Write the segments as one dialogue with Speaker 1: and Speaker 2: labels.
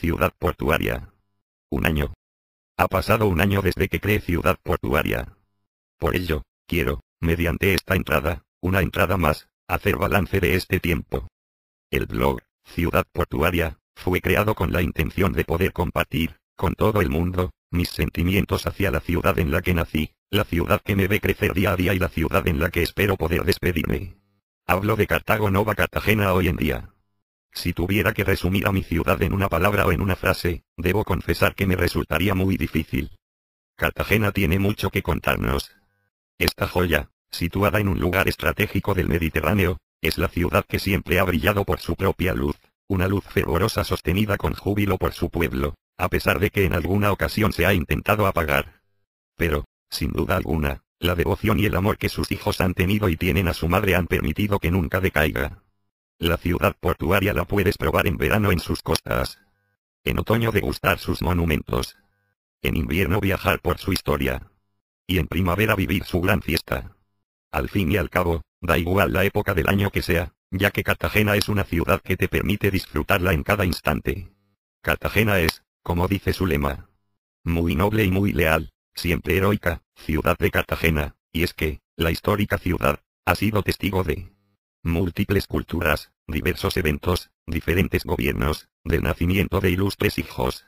Speaker 1: Ciudad Portuaria. Un año. Ha pasado un año desde que creé Ciudad Portuaria. Por ello, quiero, mediante esta entrada, una entrada más, hacer balance de este tiempo. El blog, Ciudad Portuaria, fue creado con la intención de poder compartir, con todo el mundo, mis sentimientos hacia la ciudad en la que nací, la ciudad que me ve crecer día a día y la ciudad en la que espero poder despedirme. Hablo de Cartago Nova Cartagena hoy en día. Si tuviera que resumir a mi ciudad en una palabra o en una frase, debo confesar que me resultaría muy difícil. Cartagena tiene mucho que contarnos. Esta joya, situada en un lugar estratégico del Mediterráneo, es la ciudad que siempre ha brillado por su propia luz, una luz fervorosa sostenida con júbilo por su pueblo, a pesar de que en alguna ocasión se ha intentado apagar. Pero, sin duda alguna, la devoción y el amor que sus hijos han tenido y tienen a su madre han permitido que nunca decaiga. La ciudad portuaria la puedes probar en verano en sus costas. En otoño degustar sus monumentos. En invierno viajar por su historia. Y en primavera vivir su gran fiesta. Al fin y al cabo, da igual la época del año que sea, ya que Cartagena es una ciudad que te permite disfrutarla en cada instante. Cartagena es, como dice su lema, muy noble y muy leal, siempre heroica, ciudad de Cartagena, y es que, la histórica ciudad, ha sido testigo de Múltiples culturas, diversos eventos, diferentes gobiernos, del nacimiento de ilustres hijos.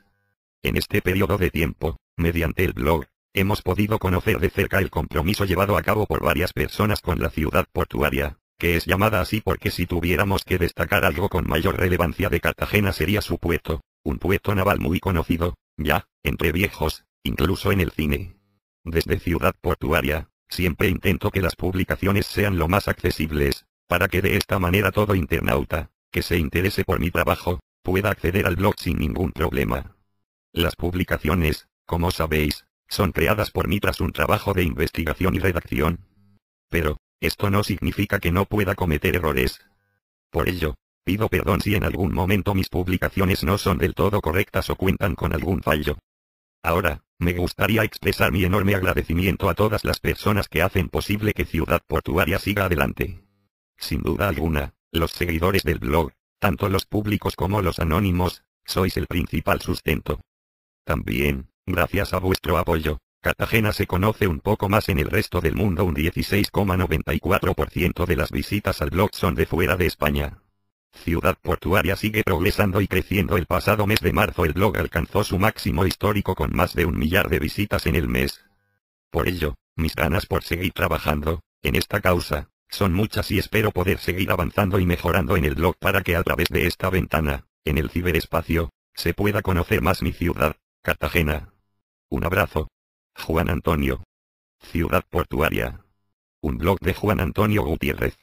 Speaker 1: En este periodo de tiempo, mediante el blog, hemos podido conocer de cerca el compromiso llevado a cabo por varias personas con la ciudad portuaria, que es llamada así porque si tuviéramos que destacar algo con mayor relevancia de Cartagena sería su puerto, un puerto naval muy conocido, ya, entre viejos, incluso en el cine. Desde Ciudad Portuaria, siempre intento que las publicaciones sean lo más accesibles, para que de esta manera todo internauta, que se interese por mi trabajo, pueda acceder al blog sin ningún problema. Las publicaciones, como sabéis, son creadas por mí tras un trabajo de investigación y redacción. Pero, esto no significa que no pueda cometer errores. Por ello, pido perdón si en algún momento mis publicaciones no son del todo correctas o cuentan con algún fallo. Ahora, me gustaría expresar mi enorme agradecimiento a todas las personas que hacen posible que Ciudad Portuaria siga adelante. Sin duda alguna, los seguidores del blog, tanto los públicos como los anónimos, sois el principal sustento. También, gracias a vuestro apoyo, Cartagena se conoce un poco más en el resto del mundo. Un 16,94% de las visitas al blog son de fuera de España. Ciudad portuaria sigue progresando y creciendo. El pasado mes de marzo el blog alcanzó su máximo histórico con más de un millar de visitas en el mes. Por ello, mis ganas por seguir trabajando, en esta causa, son muchas y espero poder seguir avanzando y mejorando en el blog para que a través de esta ventana, en el ciberespacio, se pueda conocer más mi ciudad, Cartagena. Un abrazo. Juan Antonio. Ciudad Portuaria. Un blog de Juan Antonio Gutiérrez.